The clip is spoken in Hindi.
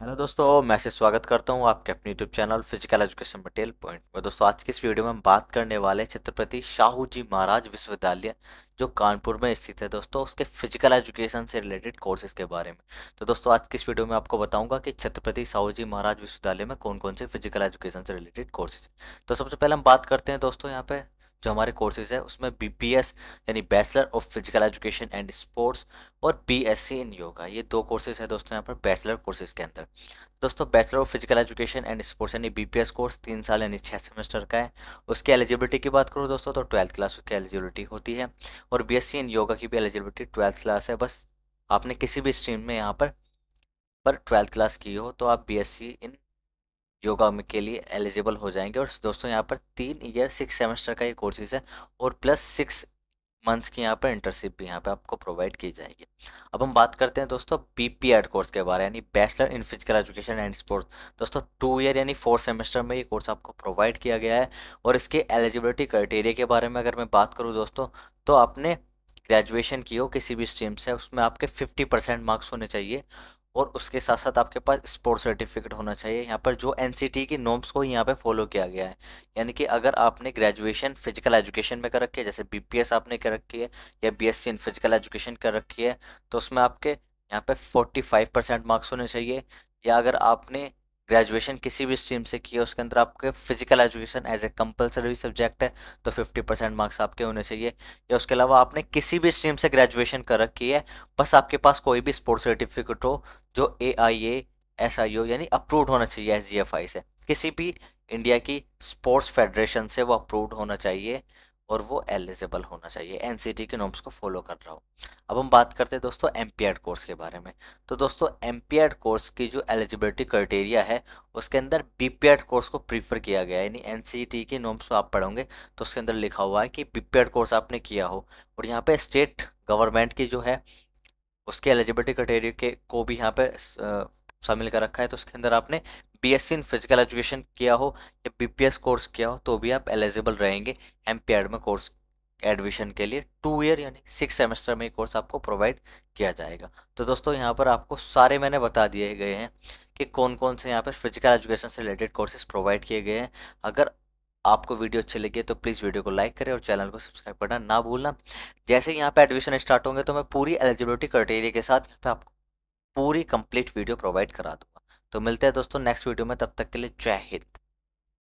हेलो दोस्तों मैं से स्वागत करता हूं आपके अपने YouTube channel physical education material point में दोस्तों आज की इस वीडियो में हम बात करने वाले हैं छत्रपति शाहू जी महाराज विश्वविद्यालय जो कानपुर में स्थित है दोस्तों उसके फिजिकल एजुकेशन से रिलेटेड कोर्सेज के बारे में तो दोस्तों आज की इस वीडियो में आपको बताऊंगा कि छत्रपति साहू जी महाराज विश्वविद्यालय में कौन कौन से फिजिकल एजुकेशन से रिलेटेड कोर्सेज तो सबसे पहले हम बात करते हैं दोस्तों यहाँ पे जो हमारे कोर्सेज है उसमें बी बी एस यानी bachelor of physical education and sports और B S C in yoga ये दो कोर्सेज है दोस्तों यहाँ पर बैचलर कोर्सेज के अंदर दोस्तों bachelor of physical education and sports यानी बी पी एस कोर्स तीन साल यानी छः सेमेस्टर का है उसकी एलिजिबिलिटी की बात करूँ दोस्तों तो ट्वेल्थ क्लास की एलिजिबिलिटी होती है और B S C in yoga की भी एलिजिबिलिटी ट्वेल्थ क्लास है बस आपने किसी भी स्ट्रीम में यहाँ पर पर ट्वेल्थ क्लास की हो तो आप B S C in yoga के लिए एलिजिबल हो जाएंगे और दोस्तों यहाँ पर तीन ईयर सिक्स सेमेस्टर का ये कोर्सेज है और प्लस सिक्स मंथ्स की यहाँ पर इंटर्नशिप भी यहाँ पे आपको प्रोवाइड की जाएगी अब हम बात करते हैं दोस्तों बी पी एड कोर्स के बारे यानी bachelor in physical education and sports दोस्तों टू ईयर यानी फोर सेमेस्टर में ये कोर्स आपको प्रोवाइड किया गया है और इसके एलिजिबिलिटी क्राइटेरिया के बारे में अगर मैं बात करूँ दोस्तों तो आपने ग्रेजुएशन की हो किसी भी स्ट्रीम से उसमें आपके फिफ्टी परसेंट मार्क्स होने चाहिए और उसके साथ साथ आपके पास स्पोर्ट्स सर्टिफिकेट होना चाहिए यहाँ पर जो एन सी टी के नॉर्म्स को यहाँ पे फॉलो किया गया है यानी कि अगर आपने ग्रेजुएशन फिजिकल एजुकेशन में कर रखी है जैसे बी पी एस आपने कर रखी है या B S C in physical education कर रखी है तो उसमें आपके यहाँ पे फाइव परसेंट मार्क्स होने चाहिए या अगर आपने ग्रेजुएशन किसी भी स्ट्रीम से की है उसके अंदर आपके physical education as a compulsory subject है तो 50 परसेंट मार्क्स आपके होने चाहिए या उसके अलावा आपने किसी भी स्ट्रीम से ग्रेजुएशन कर रखी है बस आपके पास कोई भी स्पोर्ट्स सर्टिफिकेट हो जो ए आई ए एस आई ओ यानी अप्रूव्ड होना चाहिए एस जी एफ आई से किसी भी इंडिया की स्पोर्ट्स फेडरेशन से वो अप्रूव्ड होना चाहिए और वो एलिजिबल होना चाहिए एन के नॉर्म्स को फॉलो कर रहा हो अब हम बात करते हैं दोस्तों एम कोर्स के बारे में तो दोस्तों एम कोर्स की जो एलिजिबिलिटी क्राइटेरिया है उसके अंदर बी कोर्स को प्रीफर किया गया है यानी एन के नॉर्म्स को आप पढ़ोगे तो उसके अंदर लिखा हुआ है कि बी कोर्स आपने किया हो और यहाँ पर स्टेट गवर्नमेंट की जो है उसके एलिजिबिलिटी क्राइटेरिया के को भी यहाँ पे शामिल कर रखा है तो उसके अंदर आपने सी इन फिजिकल एजुकेशन किया हो या एस कोर्स किया हो तो भी आप एलिजिबल रहेंगे एम में कोर्स एडमिशन के लिए टू ईयर यानी सिक्स सेमेस्टर में कोर्स आपको प्रोवाइड किया जाएगा तो दोस्तों यहाँ पर आपको सारे मैंने बता दिए गए हैं कि कौन कौन से यहाँ पर फिजिकल एजुकेशन से रिलेटेड कोर्सेज प्रोवाइड किए गए हैं अगर आपको वीडियो अच्छी लगी तो प्लीज़ वीडियो को लाइक करें और चैनल को सब्सक्राइब करना ना भूलना जैसे ही यहाँ पर एडमिशन स्टार्ट होंगे तो मैं पूरी एलिजिबिलिटी क्राइटेरिया के साथ यहाँ पर आपको पूरी कंप्लीट वीडियो प्रोवाइड करा दूँ तो मिलते हैं दोस्तों नेक्स्ट वीडियो में तब तक के लिए जय हिंद